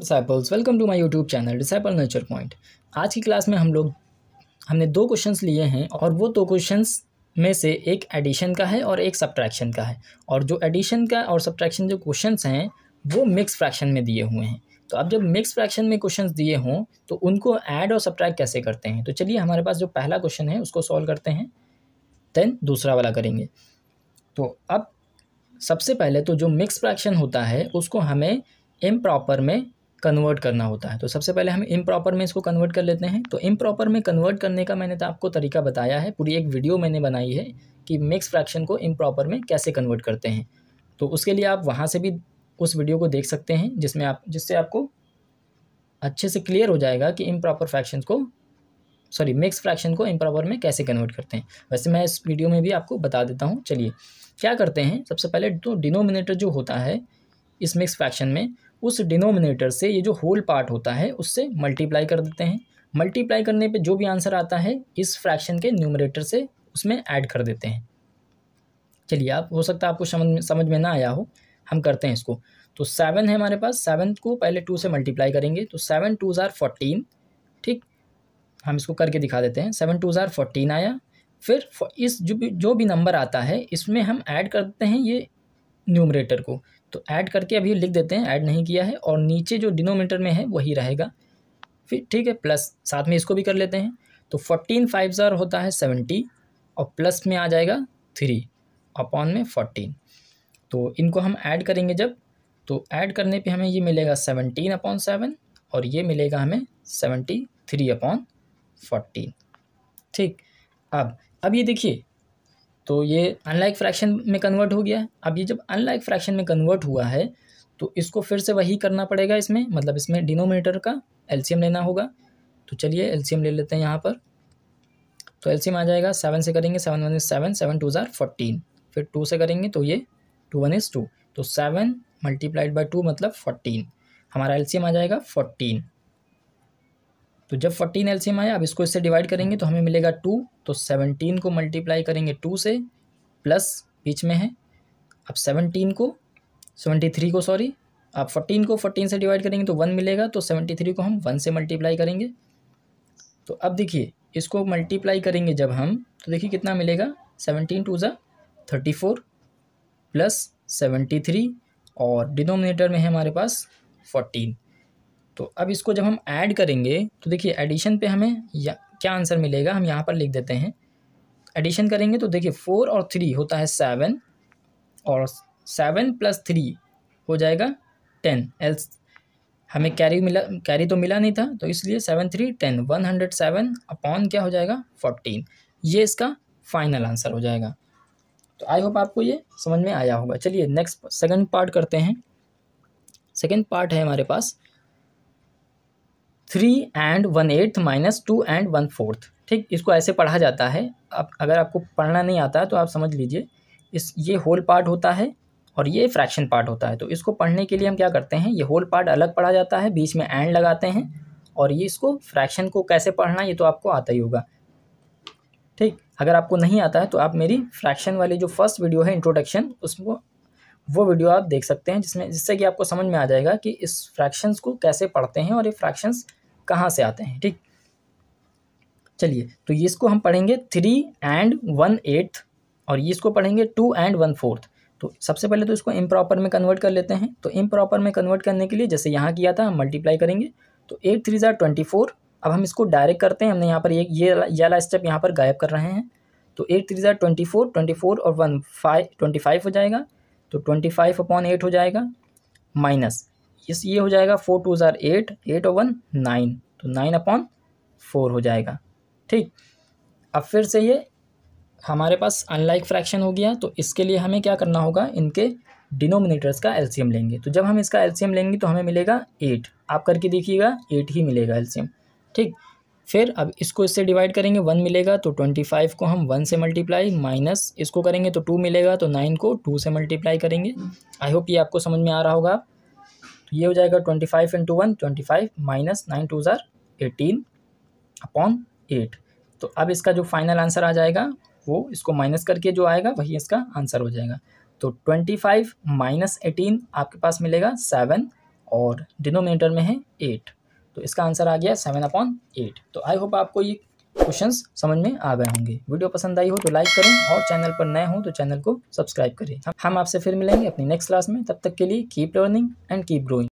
disciples welcome to my YouTube channel disciple nature point आज की class में हम लोग हमने दो क्वेश्चंस लिए हैं और वो दो क्वेश्चंस में से एक एडिशन का है और एक सब्ट्रैक्शन का है और जो एडिशन का और सब्ट्रैक्शन जो क्वेश्चंस हैं वो मिक्स फ्रैक्शन में दिए हुए हैं तो अब जब मिक्स फ्रैक्शन में क्वेश्चन दिए हों तो उनको ऐड और सब्ट्रैक्ट कैसे करते हैं तो चलिए हमारे पास जो पहला क्वेश्चन है उसको सॉल्व करते हैं देन दूसरा वाला करेंगे तो अब सबसे पहले तो जो मिक्स फ्रैक्शन होता है उसको हमें इम प्रॉपर में कन्वर्ट करना होता है तो सबसे पहले हम इम प्रॉपर में इसको कन्वर्ट कर लेते हैं तो इम प्रॉपर में कन्वर्ट करने का मैंने तो आपको तरीका बताया है पूरी एक वीडियो मैंने बनाई है कि मिक्स फ्रैक्शन को इम प्रॉपर में कैसे कन्वर्ट करते हैं तो उसके लिए आप वहाँ से भी उस वीडियो को देख सकते हैं जिसमें आप जिससे आपको अच्छे से क्लियर हो जाएगा कि इम प्रॉपर फ्रैक्शन को सॉरी मिक्स फ्रैक्शन को इम्प्रॉपर में कैसे कन्वर्ट करते हैं वैसे मैं इस वीडियो में भी आपको बता देता हूँ चलिए क्या करते हैं सबसे पहले तो डिनोमिनेटर जो होता है इस मिक्स फ्रैक्शन में उस डिनोमिनेटर से ये जो होल पार्ट होता है उससे मल्टीप्लाई कर देते हैं मल्टीप्लाई करने पे जो भी आंसर आता है इस फ्रैक्शन के न्यूमरेटर से उसमें ऐड कर देते हैं चलिए आप हो सकता है आपको समझ में समझ में ना आया हो हम करते हैं इसको तो सेवन है हमारे पास सेवन को पहले टू से मल्टीप्लाई करेंगे तो सेवन टू ज़ार फोर्टीन ठीक हम इसको करके दिखा देते हैं सेवन टू ज़ार फोर्टीन आया फिर इस जो भी जो भी नंबर आता है इसमें हम ऐड कर देते हैं ये न्यूमरेटर को तो ऐड करके अभी लिख देते हैं ऐड नहीं किया है और नीचे जो डिनोमीटर में है वही रहेगा फिर ठीक है प्लस साथ में इसको भी कर लेते हैं तो फोर्टीन फाइव ज़ार होता है सेवेंटी और प्लस में आ जाएगा थ्री अपॉन में फोर्टीन तो इनको हम ऐड करेंगे जब तो ऐड करने पे हमें ये मिलेगा सेवनटीन अपॉन सेवन और ये मिलेगा हमें सेवेंटी थ्री अपॉन फोर्टीन ठीक अब अब ये देखिए तो ये अनलाइक फ्रैक्शन में कन्वर्ट हो गया है अब ये जब अनलाइक फ्रैक्शन में कन्वर्ट हुआ है तो इसको फिर से वही करना पड़ेगा इसमें मतलब इसमें डिनोमीटर का एलसीएम लेना होगा तो चलिए एलसीएम ले लेते हैं यहाँ पर तो एलसीएम आ जाएगा सेवन से करेंगे seven one is seven seven two ज़ार फोर्टीन फिर टू से करेंगे तो ये टू वन इज़ टू तो सेवन मल्टीप्लाइड बाई टू मतलब फोर्टीन हमारा एलसीएम आ जाएगा फोर्टीन तो जब फोर्टीन एलसीएम आया अब इसको इससे डिवाइड करेंगे तो हमें मिलेगा टू तो सेवनटीन को मल्टीप्लाई करेंगे टू से प्लस बीच में है अब सेवनटीन को सेवेंटी थ्री को सॉरी आप फोर्टीन को फोर्टीन से डिवाइड करेंगे तो वन मिलेगा तो सेवेंटी थ्री को हम वन से मल्टीप्लाई करेंगे तो अब देखिए इसको मल्टीप्लाई करेंगे जब हम तो देखिए कितना मिलेगा सेवनटीन टू ज़ा thirty four plus seventy three और डिनोमिनेटर में है हमारे पास फोर्टीन तो अब इसको जब हम ऐड करेंगे तो देखिए एडिशन पे हमें या क्या आंसर मिलेगा हम यहाँ पर लिख देते हैं एडिशन करेंगे तो देखिए फोर और थ्री होता है सेवन और सेवन प्लस थ्री हो जाएगा टेन एल्स हमें कैरी मिला कैरी तो मिला नहीं था तो इसलिए seven three ten one hundred seven upon क्या हो जाएगा फोर्टीन ये इसका फाइनल आंसर हो जाएगा तो आई होप आपको ये समझ में आया होगा चलिए नेक्स्ट सेकंड पार्ट करते हैं सेकंड पार्ट है हमारे पास three and one eighth minus two and one fourth ठीक इसको ऐसे पढ़ा जाता है आप अगर आपको पढ़ना नहीं आता है तो आप समझ लीजिए इस ये होल पार्ट होता है और ये फ्रैक्शन पार्ट होता है तो इसको पढ़ने के लिए हम क्या करते हैं ये होल पार्ट अलग पढ़ा जाता है बीच में एंड लगाते हैं और ये इसको फ्रैक्शन को कैसे पढ़ना ये तो आपको आता ही होगा ठीक अगर आपको नहीं आता है तो आप मेरी फ्रैक्शन वाली जो फर्स्ट वीडियो है इंट्रोडक्शन उसको वो वीडियो आप देख सकते हैं जिसमें जिससे कि आपको समझ में आ जाएगा कि इस फ्रैक्शंस को कैसे पढ़ते हैं और ये फ्रैक्शंस कहाँ से आते हैं ठीक चलिए तो ये इसको हम पढ़ेंगे थ्री एंड वन एट्थ और ये इसको पढ़ेंगे टू एंड वन फोर्थ तो सबसे पहले तो इसको इम प्रॉपर में कन्वर्ट कर लेते हैं तो इम प्रॉपर में कन्वर्ट करने के लिए जैसे यहाँ किया था हम मल्टीप्लाई करेंगे तो एट थ्री ज़ार ट्वेंटी फोर अब हम इसको डायरेक्ट करते हैं हमने यहाँ पर एक ये वाला स्टेप यहाँ पर गायब कर रहे हैं तो एट थ्री ज़ार ट्वेंटी फोर ट्वेंटी फोर और वन फाइव ट्वेंटी फाइव हो जाएगा तो ट्वेंटी फाइव अपॉन एट हो जाएगा माइनस इस ये हो जाएगा फोर टू ज़ार एट एट और वन नाइन तो नाइन अपॉन फोर हो जाएगा ठीक अब फिर से ये हमारे पास अनलाइक फ्रैक्शन हो गया तो इसके लिए हमें क्या करना होगा इनके डिनोमिनेटर्स का एलसीएम लेंगे तो जब हम इसका एलसीएम लेंगे तो हमें मिलेगा एट आप करके देखिएगा एट ही मिलेगा एलसीएम ठीक फिर अब इसको इससे डिवाइड करेंगे वन मिलेगा तो ट्वेंटी फाइव को हम वन से मल्टीप्लाई माइनस इसको करेंगे तो टू मिलेगा तो नाइन को टू से मल्टीप्लाई करेंगे आई होप ये आपको समझ में आ रहा होगा ये हो जाएगा twenty five into one twenty five minus nine two ज़ार एटीन अपॉन एट तो अब इसका जो फाइनल आंसर आ जाएगा वो इसको माइनस करके जो आएगा वही इसका आंसर हो जाएगा तो ट्वेंटी फाइव माइनस एटीन आपके पास मिलेगा सेवन और डिनोमिनेटर में है एट तो इसका आंसर आ गया सेवन अपॉन एट तो आई होप आपको ये क्वेश्चंस समझ में आ गए होंगे वीडियो पसंद आई हो तो लाइक करें और चैनल पर नए हो तो चैनल को सब्सक्राइब करें हम आपसे फिर मिलेंगे अपनी नेक्स्ट क्लास में तब तक के लिए keep learning and keep growing